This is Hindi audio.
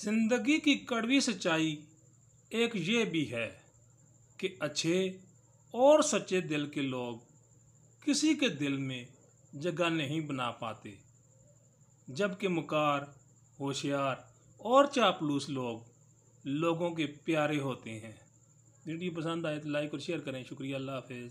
जिंदगी की कड़वी सच्चाई एक ये भी है कि अच्छे और सच्चे दिल के लोग किसी के दिल में जगह नहीं बना पाते जबकि मुकार होशियार और चापलूस लोग लोगों के प्यारे होते हैं वीडियो पसंद आए तो लाइक और शेयर करें शुक्रिया अल्लाह हाफ़